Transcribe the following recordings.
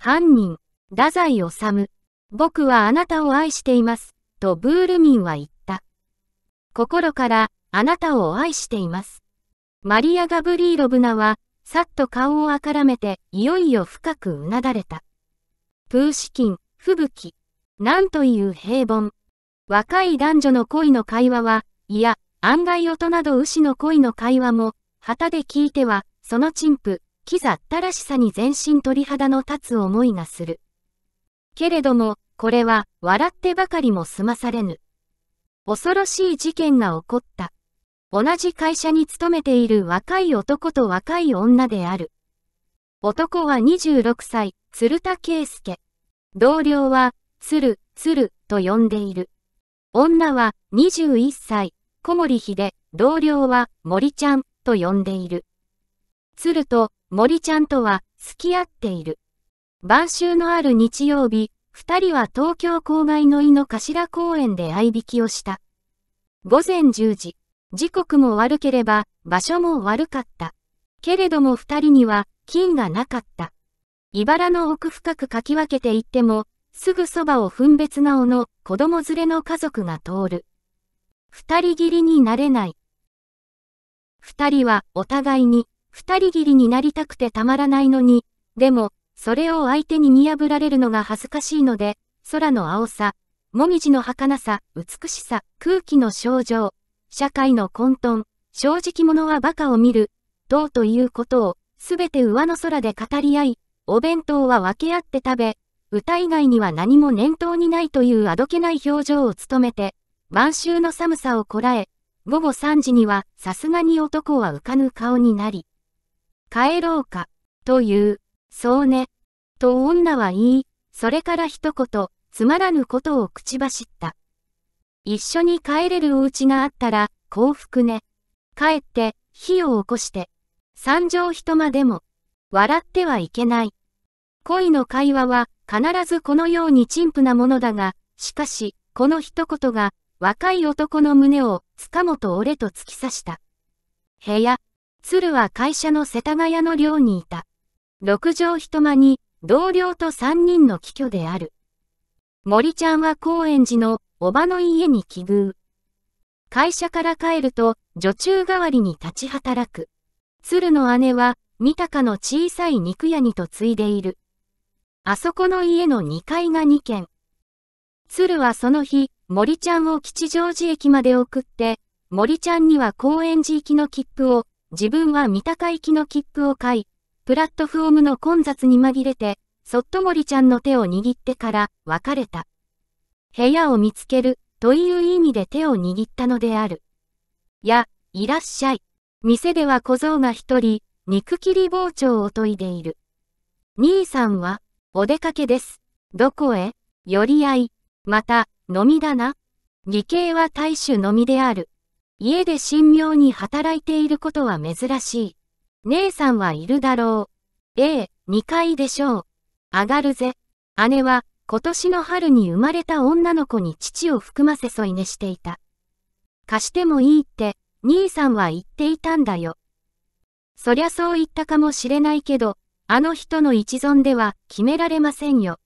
犯人、太宰治。僕はあなたを愛しています、とブールミンは言った。心からあなたを愛しています。マリア・ガブリーロブナは、さっと顔をあからめて、いよいよ深くうなだれた。プーシキン、吹雪。なんという平凡。若い男女の恋の会話は、いや、案外音など牛の恋の会話も、旗で聞いては、その陳腐、キザったらしさに全身鳥肌の立つ思いがする。けれども、これは笑ってばかりも済まされぬ。恐ろしい事件が起こった。同じ会社に勤めている若い男と若い女である。男は26歳、鶴田圭介。同僚は、鶴、鶴と呼んでいる。女は21歳、小森秀、同僚は森ちゃんと呼んでいる。鶴と森ちゃんとは付き合っている。晩秋のある日曜日、二人は東京郊外の井の頭公園で合いきをした。午前10時、時刻も悪ければ場所も悪かった。けれども二人には金がなかった。茨の奥深くかき分けていっても、すぐそばを分別顔の子供連れの家族が通る。二人きりになれない。二人はお互いに二人きりになりたくてたまらないのに、でも、それを相手に見破られるのが恥ずかしいので、空の青さ、もみじの儚さ、美しさ、空気の症状、社会の混沌、正直者は馬鹿を見る、等ということを、すべて上の空で語り合い、お弁当は分け合って食べ、歌以外には何も念頭にないというあどけない表情を務めて、晩秋の寒さをこらえ、午後3時にはさすがに男は浮かぬ顔になり、帰ろうか、という、そうね、と女は言い、それから一言、つまらぬことを口走った。一緒に帰れるお家があったら、幸福ね。帰って、火を起こして。三畳一間でも、笑ってはいけない。恋の会話は、必ずこのように陳腐なものだが、しかし、この一言が、若い男の胸を、塚本俺と突き刺した。部屋、鶴は会社の世田谷の寮にいた。六畳一間に、同僚と三人の帰居である。森ちゃんは高円寺のおばの家に奇遇。会社から帰ると、女中代わりに立ち働く。鶴の姉は、三鷹の小さい肉屋にと継いでいる。あそこの家の2階が2軒。鶴はその日、森ちゃんを吉祥寺駅まで送って、森ちゃんには高円寺行きの切符を自分は三鷹行きの切符を買い、プラットフォームの混雑に紛れて、そっと森ちゃんの手を握ってから別れた。部屋を見つけるという意味で手を握ったのである。や、いらっしゃい。店では小僧が一人、肉切り包丁を研いでいる。兄さんは、お出かけです。どこへ寄り合い。また、飲みだな。義兄は大衆飲みである。家で神妙に働いていることは珍しい。姉さんはいるだろう。ええ、二階でしょう。上がるぜ。姉は、今年の春に生まれた女の子に父を含ませ添い寝していた。貸してもいいって、兄さんは言っていたんだよ。そりゃそう言ったかもしれないけど、あの人の一存では決められませんよ。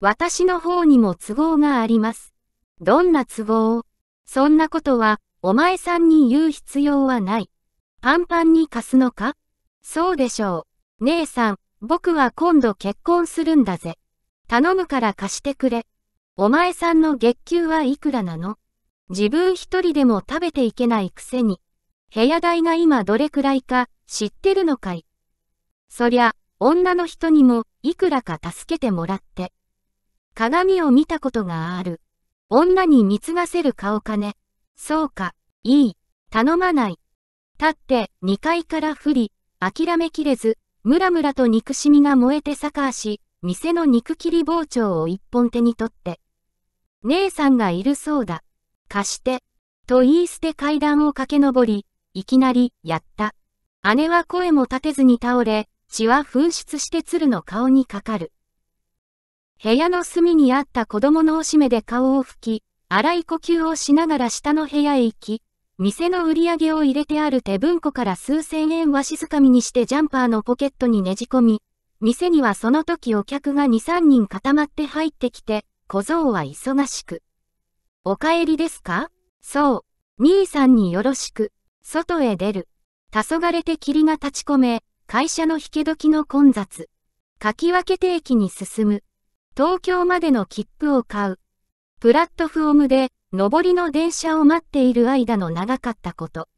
私の方にも都合があります。どんな都合そんなことはお前さんに言う必要はない。パンパンに貸すのかそうでしょう。姉さん、僕は今度結婚するんだぜ。頼むから貸してくれ。お前さんの月給はいくらなの自分一人でも食べていけないくせに。部屋代が今どれくらいか知ってるのかいそりゃ、女の人にもいくらか助けてもらって。鏡を見たことがある。女に貢がせる顔かね。そうか、いい、頼まない。立って2階から降り、諦めきれず、ムラムラと憎しみが燃えて逆足、店の肉切り包丁を一本手に取って。姉さんがいるそうだ。貸して。と言い捨て階段を駆け上り、いきなり、やった。姉は声も立てずに倒れ、血は噴出して鶴の顔にかかる。部屋の隅にあった子供のおしめで顔を拭き、荒い呼吸をしながら下の部屋へ行き、店の売り上げを入れてある手文庫から数千円は静かみにしてジャンパーのポケットにねじ込み、店にはその時お客が2、3人固まって入ってきて、小僧は忙しく。お帰りですかそう。兄さんによろしく。外へ出る。黄昏て霧が立ち込め、会社の引け時の混雑。かき分けて駅に進む。東京までの切符を買う。プラットフォームで、上りの電車を待っている間の長かったこと。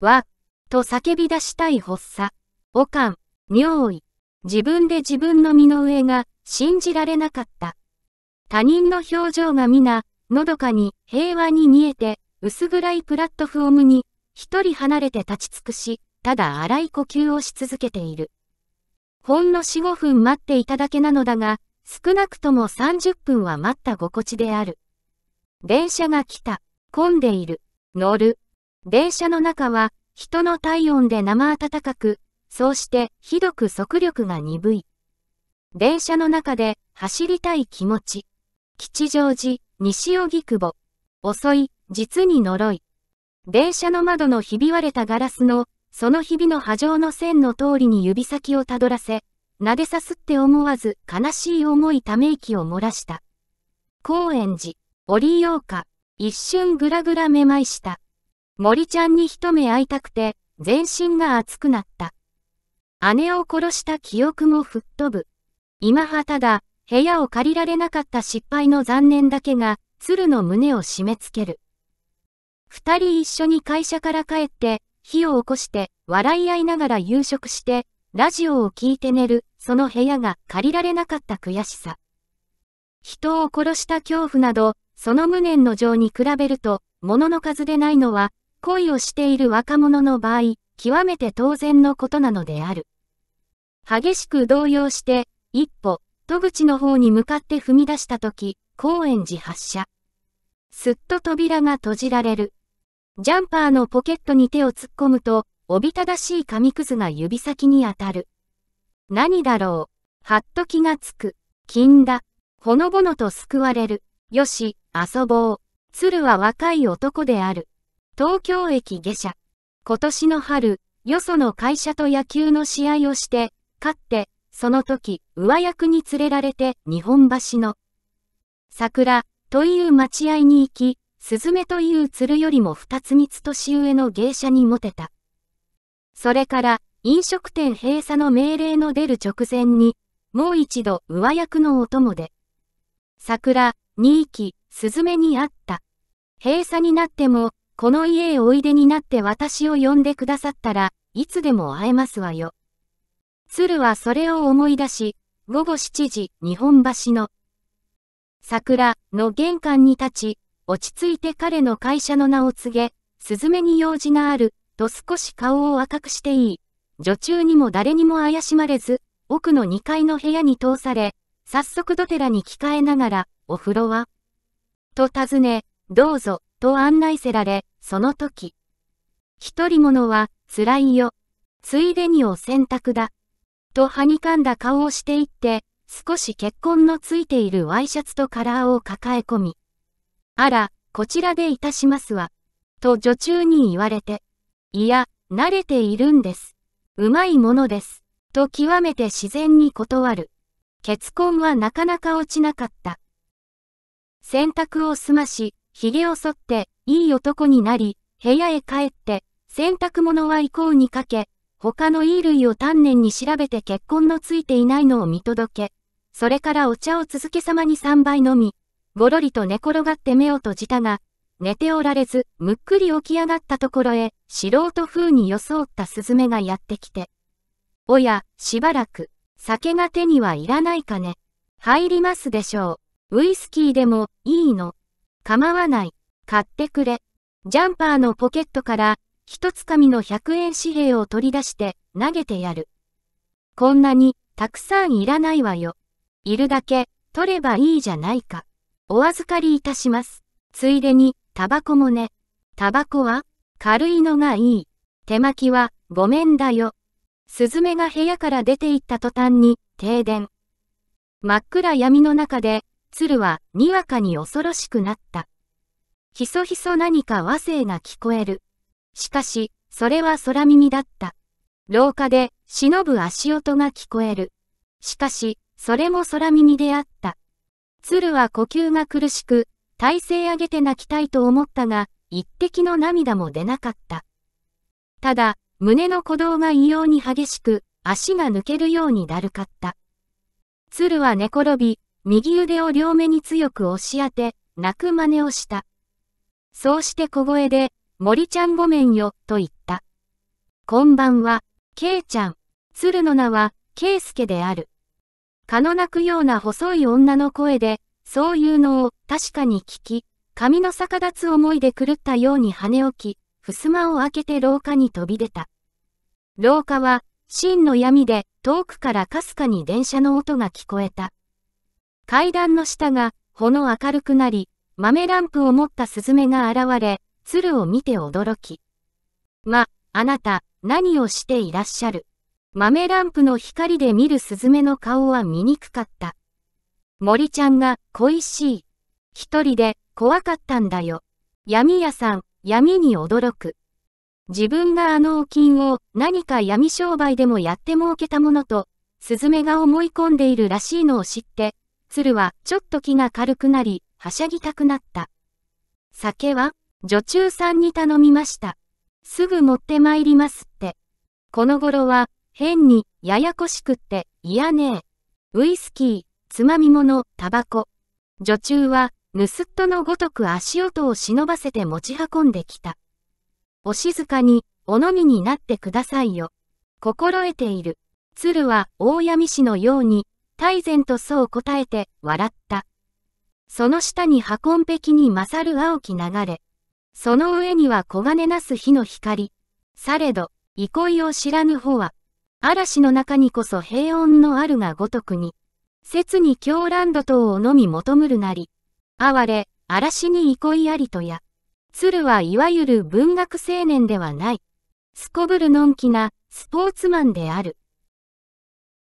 わ、と叫び出したい発作。おかん、尿意。自分で自分の身の上が、信じられなかった。他人の表情が皆、のどかに、平和に見えて、薄暗いプラットフォームに、一人離れて立ち尽くし、ただ荒い呼吸をし続けている。ほんの4、5分待っていただけなのだが、少なくとも30分は待った心地である。電車が来た。混んでいる。乗る。電車の中は、人の体温で生暖かく、そうしてひどく速力が鈍い。電車の中で走りたい気持ち。吉祥寺、西荻窪。遅い、実に呪い。電車の窓のひび割れたガラスの、そのひびの波状の線の通りに指先をたどらせ、撫でさすって思わず悲しい思いため息を漏らした。高円寺、折うか、一瞬ぐらぐらめまいした。森ちゃんに一目会いたくて、全身が熱くなった。姉を殺した記憶も吹っ飛ぶ。今はただ、部屋を借りられなかった失敗の残念だけが、鶴の胸を締め付ける。二人一緒に会社から帰って、火を起こして、笑い合いながら夕食して、ラジオを聞いて寝る、その部屋が借りられなかった悔しさ。人を殺した恐怖など、その無念の情に比べると、物の数でないのは、恋をしている若者の場合、極めて当然のことなのである。激しく動揺して、一歩、戸口の方に向かって踏み出したとき、高円寺発射。すっと扉が閉じられる。ジャンパーのポケットに手を突っ込むと、おびただしい紙くずが指先に当たる。何だろう。はっと気がつく。金だ。ほのぼのと救われる。よし、遊ぼう。鶴は若い男である。東京駅下車。今年の春、よその会社と野球の試合をして、勝って、その時、上役に連れられて日本橋の桜という待合に行き、スズメという鶴よりも二つ三つ年上の芸者にモテた。それから飲食店閉鎖の命令の出る直前に、もう一度上役のお供で、桜、二息、スズメに会った。閉鎖になっても、この家へおいでになって私を呼んでくださったら、いつでも会えますわよ。鶴はそれを思い出し、午後7時、日本橋の、桜の玄関に立ち、落ち着いて彼の会社の名を告げ、スズメに用事があると少し顔を赤くしていい。女中にも誰にも怪しまれず、奥の2階の部屋に通され、早速ドテラに着替えながら、お風呂はと尋ね、どうぞ、と案内せられ、その時。一人者は、辛いよ。ついでにお洗濯だ。とはにかんだ顔をしていって、少し血痕のついているワイシャツとカラーを抱え込み。あら、こちらでいたしますわ。と女中に言われて。いや、慣れているんです。うまいものです。と極めて自然に断る。結婚はなかなか落ちなかった。洗濯を済まし、髭を剃って、いい男になり、部屋へ帰って、洗濯物は以降にかけ、他の衣類を丹念に調べて結婚のついていないのを見届け、それからお茶を続けさまに3杯飲み、ごろりと寝転がって目を閉じたが、寝ておられず、むっくり起き上がったところへ、素人風に装ったスズメがやってきて。おや、しばらく、酒が手にはいらないかね。入りますでしょう。ウイスキーでも、いいの。構わない。買ってくれ。ジャンパーのポケットから、一つ紙の百円紙幣を取り出して、投げてやる。こんなに、たくさんいらないわよ。いるだけ、取ればいいじゃないか。お預かりいたします。ついでに、タバコもね。タバコは軽いのがいい。手巻きはごめんだよ。スズメが部屋から出て行った途端に停電。真っ暗闇の中で、鶴はにわかに恐ろしくなった。ひそひそ何か和声が聞こえる。しかし、それは空耳だった。廊下で、忍ぶ足音が聞こえる。しかし、それも空耳であった。鶴は呼吸が苦しく、体勢上げて泣きたいと思ったが、一滴の涙も出なかった。ただ、胸の鼓動が異様に激しく、足が抜けるようにだるかった。鶴は寝転び、右腕を両目に強く押し当て、泣く真似をした。そうして小声で、森ちゃんごめんよ、と言った。こんばんは、ケイちゃん。鶴の名は、ケイスケである。蚊の鳴くような細い女の声で、そういうのを、確かに聞き、髪の逆立つ思いで狂ったように跳ね起き、襖を開けて廊下に飛び出た。廊下は、真の闇で、遠くからかすかに電車の音が聞こえた。階段の下が、ほの明るくなり、豆ランプを持ったスズメが現れ、鶴を見て驚き。ま、あなた、何をしていらっしゃる。豆ランプの光で見るスズメの顔は醜かった。森ちゃんが恋しい。一人で怖かったんだよ。闇屋さん、闇に驚く。自分があのお金を何か闇商売でもやって儲けたものと、スズメが思い込んでいるらしいのを知って、鶴はちょっと気が軽くなり、はしゃぎたくなった。酒は、女中さんに頼みました。すぐ持って参りますって。この頃は、変に、ややこしくって、嫌ねえ。ウイスキー、つまみ物、タバコ。女中は、盗っ人のごとく足音を忍ばせて持ち運んできた。お静かに、お飲みになってくださいよ。心得ている。鶴は大闇氏のように、大然とそう答えて笑った。その下に箱んきに勝る青き流れ。その上には黄金なす火の光。されど、憩いを知らぬ方は、嵐の中にこそ平穏のあるがごとくに、切に狂乱土等をのみ求むるなり、哀れ、嵐に憩いありとや。鶴はいわゆる文学青年ではない。すこぶるのんきなスポーツマンである。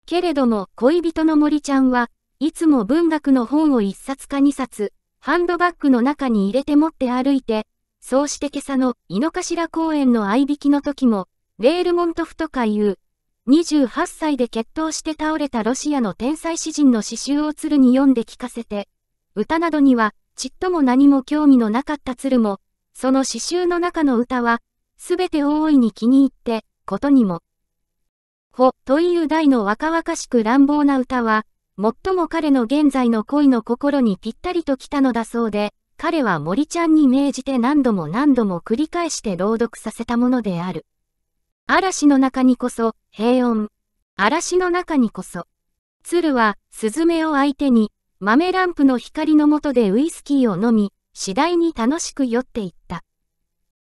けれども恋人の森ちゃんはいつも文学の本を一冊か二冊、ハンドバッグの中に入れて持って歩いて、そうして今朝の井の頭公園の合い引きの時も、レールモントフとかいう、28歳で決闘して倒れたロシアの天才詩人の詩集を鶴に読んで聞かせて、歌などには、ちっとも何も興味のなかった鶴も、その刺繍の中の歌は、すべて大いに気に入って、ことにも。ほ、という大の若々しく乱暴な歌は、最も彼の現在の恋の心にぴったりと来たのだそうで、彼は森ちゃんに命じて何度も何度も繰り返して朗読させたものである。嵐の中にこそ、平穏。嵐の中にこそ。鶴は、スズメを相手に、豆ランプの光の下でウイスキーを飲み、次第に楽しく酔っていった。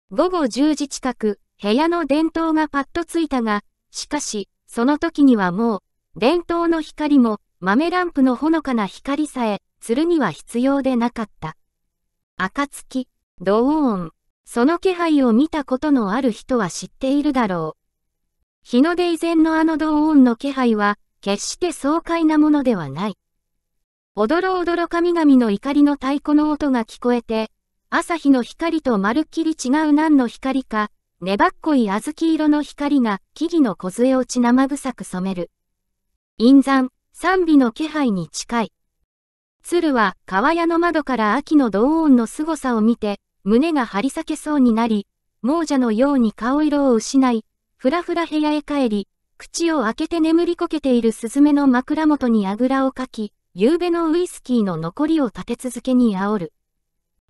午後10時近く、部屋の電灯がパッとついたが、しかし、その時にはもう、電灯の光も、豆ランプのほのかな光さえ、釣るには必要でなかった。暁、ドオーン。その気配を見たことのある人は知っているだろう。日の出以前のあのドオーンの気配は、決して爽快なものではない。おどろおどろ神々の怒りの太鼓の音が聞こえて、朝日の光とまるっきり違う何の光か、粘っこい小豆色の光が木々の梢落ち生臭く染める。陰山、賛美の気配に近い。鶴は川屋の窓から秋の銅音の凄さを見て、胸が張り裂けそうになり、亡者のように顔色を失い、ふらふら部屋へ帰り、口を開けて眠りこけているスズメの枕元にあぐらをかき、夕べのウイスキーの残りを立て続けに煽る。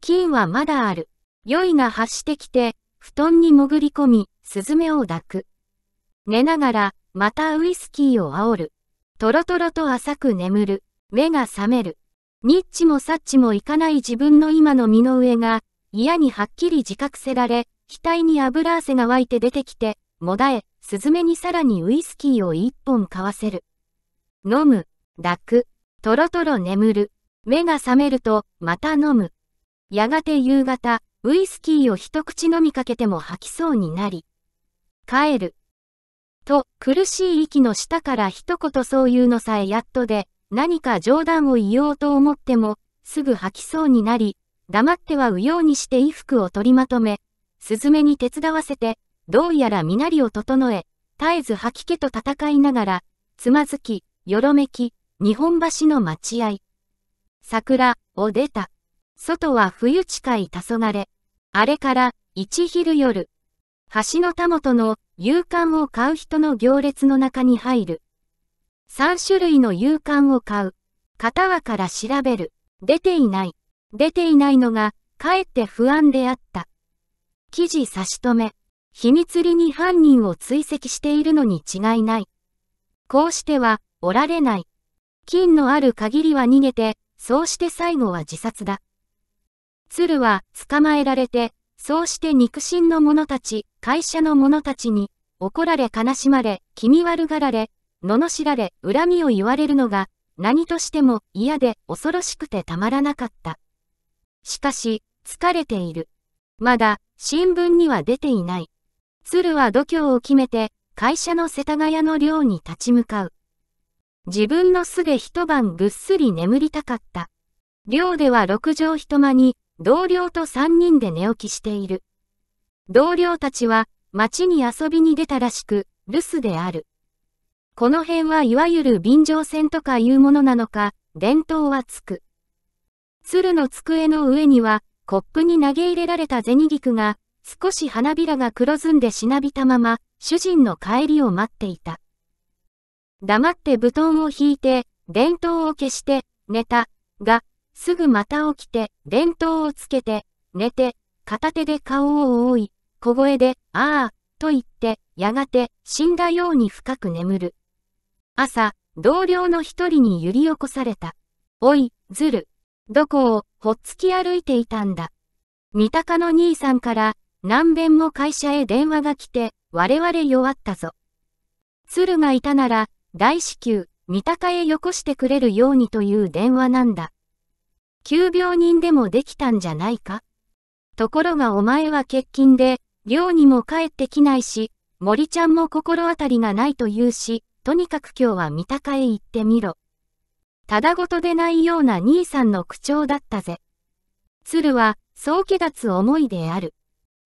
金はまだある。酔いが発してきて、布団に潜り込み、スズメを抱く。寝ながら、またウイスキーを煽る。トロトロと浅く眠る。目が覚める。ニッチもサッチもいかない自分の今の身の上が、嫌にはっきり自覚せられ、額に油汗が湧いて出てきて、もだえ、スズメにさらにウイスキーを一本買わせる。飲む、抱く。とろとろ眠る。目が覚めると、また飲む。やがて夕方、ウイスキーを一口飲みかけても吐きそうになり、帰る。と、苦しい息の下から一言そういうのさえやっとで、何か冗談を言おうと思っても、すぐ吐きそうになり、黙ってはうようにして衣服を取りまとめ、スズメに手伝わせて、どうやら身なりを整え、絶えず吐き気と戦いながら、つまずき、よろめき、日本橋の待合。桜を出た。外は冬近い黄昏。あれから一昼夜。橋のたもとの夕刊を買う人の行列の中に入る。三種類の夕刊を買う。片輪から調べる。出ていない。出ていないのが、かえって不安であった。記事差し止め。秘密裏に犯人を追跡しているのに違いない。こうしては、おられない。金のある限りは逃げて、そうして最後は自殺だ。鶴は捕まえられて、そうして肉親の者たち、会社の者たちに、怒られ悲しまれ、気味悪がられ、罵られ、恨みを言われるのが、何としても嫌で恐ろしくてたまらなかった。しかし、疲れている。まだ、新聞には出ていない。鶴は度胸を決めて、会社の世田谷の寮に立ち向かう。自分の巣で一晩ぐっすり眠りたかった。寮では6畳一間に、同僚と3人で寝起きしている。同僚たちは、街に遊びに出たらしく、留守である。この辺はいわゆる便乗船とかいうものなのか、伝統はつく。鶴の机の上には、コップに投げ入れられた銭菊が、少し花びらが黒ずんでしなびたまま、主人の帰りを待っていた。黙って布団を引いて、電灯を消して、寝た、が、すぐまた起きて、電灯をつけて、寝て、片手で顔を覆い、小声で、ああ、と言って、やがて、死んだように深く眠る。朝、同僚の一人に揺り起こされた。おい、ずる。どこを、ほっつき歩いていたんだ。三鷹の兄さんから、何遍も会社へ電話が来て、我々弱ったぞ。鶴がいたなら、大至急、三鷹へよこしてくれるようにという電話なんだ。急病人でもできたんじゃないかところがお前は欠勤で、寮にも帰ってきないし、森ちゃんも心当たりがないと言うし、とにかく今日は三鷹へ行ってみろ。ただごとでないような兄さんの口調だったぜ。鶴は、そう気立つ思いである。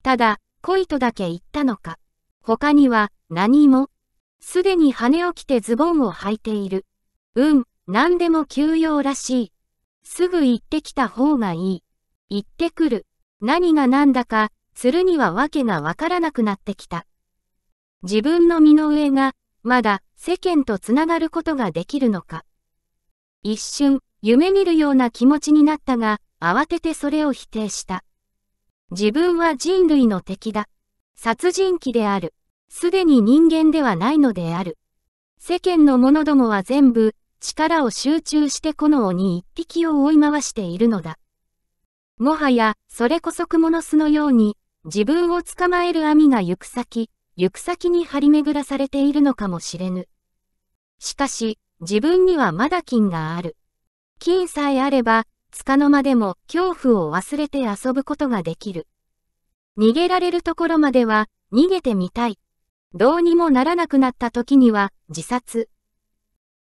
ただ、恋とだけ言ったのか。他には、何も、すでに羽を着てズボンを履いている。うん、何でも休養らしい。すぐ行ってきた方がいい。行ってくる。何が何だか、するには訳がわからなくなってきた。自分の身の上が、まだ世間とつながることができるのか。一瞬、夢見るような気持ちになったが、慌ててそれを否定した。自分は人類の敵だ。殺人鬼である。すでに人間ではないのである。世間の者どもは全部、力を集中してこの鬼一匹を追い回しているのだ。もはや、それこそ蜘蛛の巣のように、自分を捕まえる網が行く先、行く先に張り巡らされているのかもしれぬ。しかし、自分にはまだ金がある。金さえあれば、束の間でも恐怖を忘れて遊ぶことができる。逃げられるところまでは、逃げてみたい。どうにもならなくなった時には、自殺。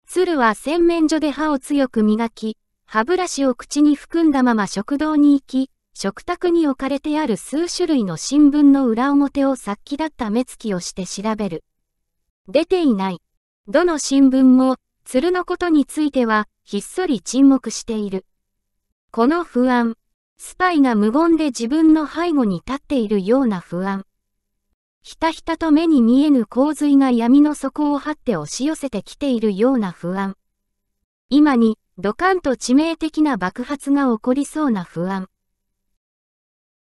鶴は洗面所で歯を強く磨き、歯ブラシを口に含んだまま食堂に行き、食卓に置かれてある数種類の新聞の裏表を殺気だった目つきをして調べる。出ていない。どの新聞も、鶴のことについては、ひっそり沈黙している。この不安。スパイが無言で自分の背後に立っているような不安。ひたひたと目に見えぬ洪水が闇の底を張って押し寄せてきているような不安。今に、ドカンと致命的な爆発が起こりそうな不安。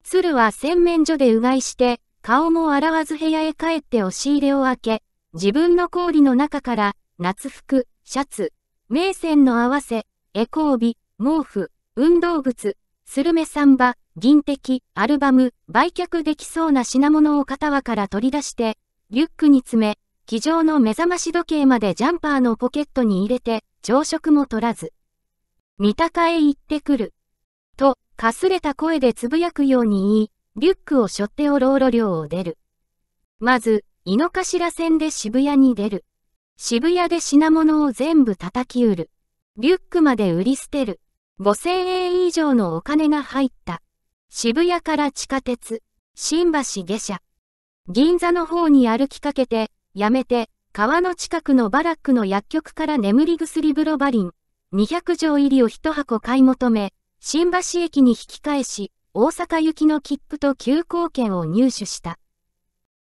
鶴は洗面所でうがいして、顔も洗わず部屋へ帰って押し入れを開け、自分の氷の中から、夏服、シャツ、名線の合わせ、エコービ、毛布、運動靴、スルメさんは、銀的、アルバム、売却できそうな品物を片輪から取り出して、リュックに詰め、机上の目覚まし時計までジャンパーのポケットに入れて、朝食も取らず。三鷹へ行ってくる。と、かすれた声でつぶやくように言い、リュックを背負っておろおろ寮を出る。まず、井の頭線で渋谷に出る。渋谷で品物を全部叩き売る。リュックまで売り捨てる。5000円以上のお金が入った。渋谷から地下鉄、新橋下車。銀座の方に歩きかけて、やめて、川の近くのバラックの薬局から眠り薬ブロバリン、200錠入りを一箱買い求め、新橋駅に引き返し、大阪行きの切符と急行券を入手した。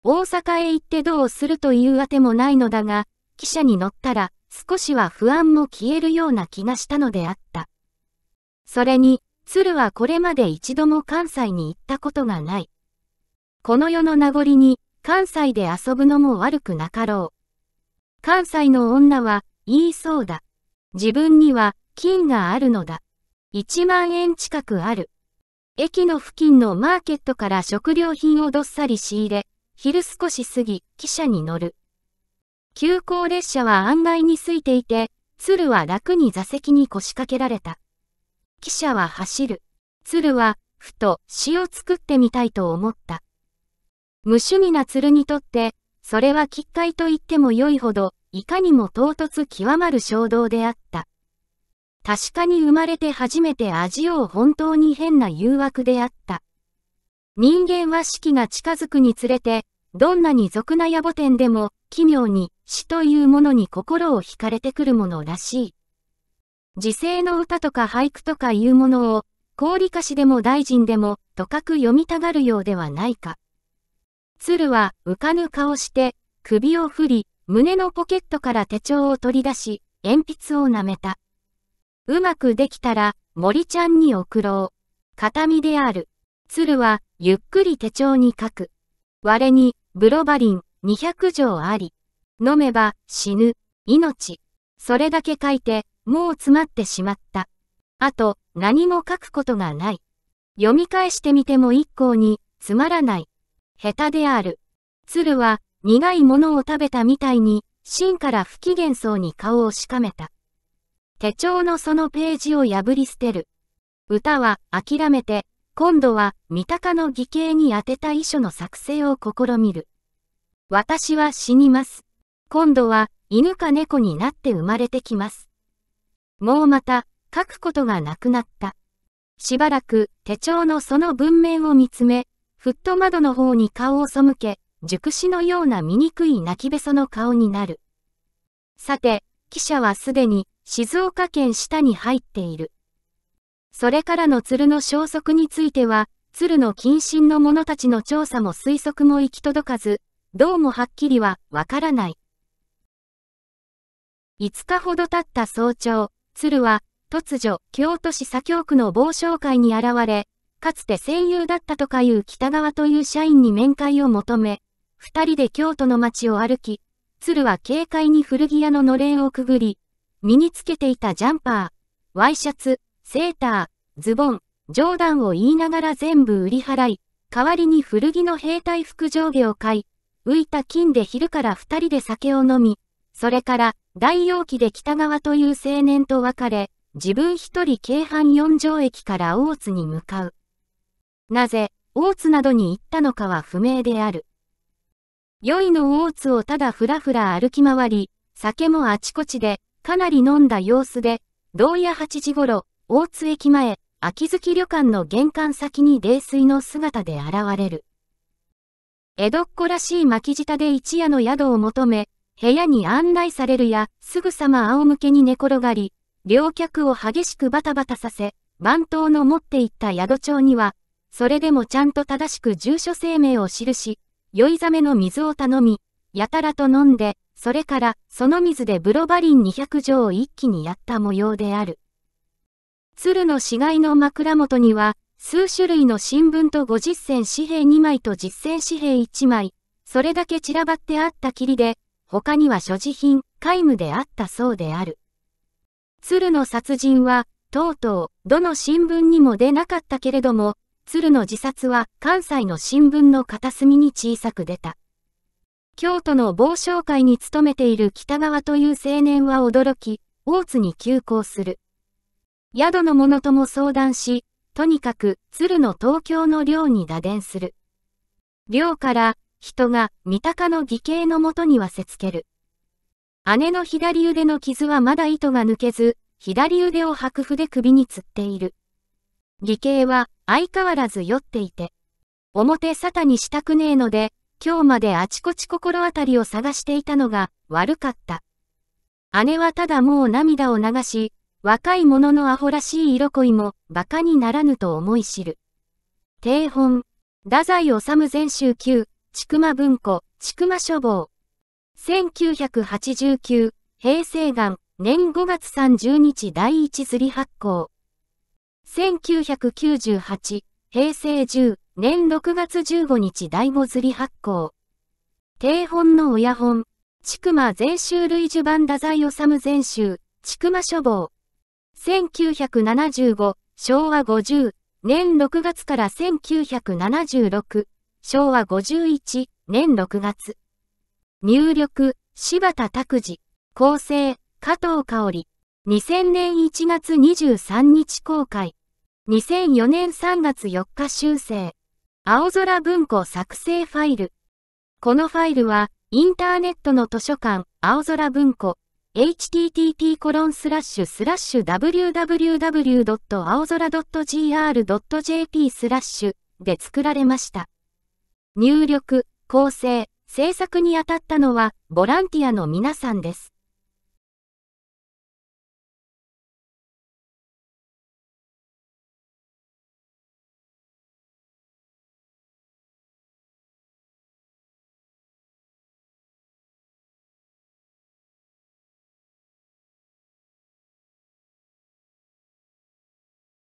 大阪へ行ってどうするというあてもないのだが、汽車に乗ったら、少しは不安も消えるような気がしたのであった。それに、鶴はこれまで一度も関西に行ったことがない。この世の名残に、関西で遊ぶのも悪くなかろう。関西の女は、言いそうだ。自分には、金があるのだ。一万円近くある。駅の付近のマーケットから食料品をどっさり仕入れ、昼少し過ぎ、汽車に乗る。急行列車は案外に空いていて、鶴は楽に座席に腰掛けられた。汽車は走る。鶴は、ふと詩を作ってみたいと思った。無趣味な鶴にとって、それは奇怪と言っても良いほど、いかにも唐突極まる衝動であった。確かに生まれて初めて味を本当に変な誘惑であった。人間は四季が近づくにつれて、どんなに俗な野暮店でも、奇妙に死というものに心を惹かれてくるものらしい。時世の歌とか俳句とかいうものを、氷菓子でも大臣でも、とかく読みたがるようではないか。鶴は、浮かぬ顔して、首を振り、胸のポケットから手帳を取り出し、鉛筆を舐めた。うまくできたら、森ちゃんに送ろう。形見である。鶴は、ゆっくり手帳に書く。我に、ブロバリン、200錠あり。飲めば、死ぬ、命。それだけ書いて、もう詰まってしまった。あと、何も書くことがない。読み返してみても一向に、つまらない。下手である。鶴は、苦いものを食べたみたいに、芯から不機嫌そうに顔をしかめた。手帳のそのページを破り捨てる。歌は諦めて、今度は三鷹の義兄に宛てた遺書の作成を試みる。私は死にます。今度は犬か猫になって生まれてきます。もうまた、書くことがなくなった。しばらく手帳のその文面を見つめ、フット窓の方に顔を背け、熟死のような醜い泣きべその顔になる。さて、記者はすでに静岡県下に入っている。それからの鶴の消息については、鶴の近親の者たちの調査も推測も行き届かず、どうもはっきりはわからない。5日ほど経った早朝、鶴は、突如、京都市左京区の某商会に現れ、かつて戦友だったとかいう北川という社員に面会を求め、二人で京都の街を歩き、鶴は軽快に古着屋ののれんをくぐり、身につけていたジャンパー、ワイシャツ、セーター、ズボン、冗談を言いながら全部売り払い、代わりに古着の兵隊服上下を買い、浮いた金で昼から二人で酒を飲み、それから、大陽気で北川という青年と別れ、自分一人京阪四条駅から大津に向かう。なぜ、大津などに行ったのかは不明である。宵の大津をただふらふら歩き回り、酒もあちこちで、かなり飲んだ様子で、同夜8時頃、大津駅前、秋月旅館の玄関先に泥酔の姿で現れる。江戸っ子らしい巻き舌で一夜の宿を求め、部屋に案内されるや、すぐさま仰向けに寝転がり、両脚を激しくバタバタさせ、番頭の持っていった宿帳には、それでもちゃんと正しく住所声明を記し、酔いざめの水を頼み、やたらと飲んで、それからその水でブロバリン200錠を一気にやった模様である。鶴の死骸の枕元には、数種類の新聞と50銭紙幣2枚と実銭紙幣1枚、それだけ散らばってあったきりで、他には所持品、皆無であったそうである。鶴の殺人は、とうとう、どの新聞にも出なかったけれども、鶴の自殺は関西の新聞の片隅に小さく出た。京都の傍聴会に勤めている北川という青年は驚き、大津に急行する。宿の者とも相談し、とにかく鶴の東京の寮に打電する。寮から人が三鷹の義兄のもとにはせつける。姉の左腕の傷はまだ糸が抜けず、左腕を白布で首に吊っている。義兄は相変わらず酔っていて、表沙汰にしたくねえので、今日まであちこち心当たりを探していたのが悪かった。姉はただもう涙を流し、若い者のアホらしい色恋も馬鹿にならぬと思い知る。定本、太宰治全集9ちくま文庫、ちくま書房。1989、平成元、年5月30日第一釣り発行。1998、平成10、年6月15日第5釣り発行。定本の親本、ちくま全集類呪版太宰治全集、ちくま書房。1975、昭和50、年6月から1976、昭和51年6月。入力、柴田拓司、構成、加藤香織。2000年1月23日公開。2004年3月4日修正。青空文庫作成ファイル。このファイルは、インターネットの図書館、青空文庫、http コロンスラッシュスラッシュ www. 青空 .gr.jp スラッシュで作られました。入力、構成、制作に当たったのはボランティアの皆さんです。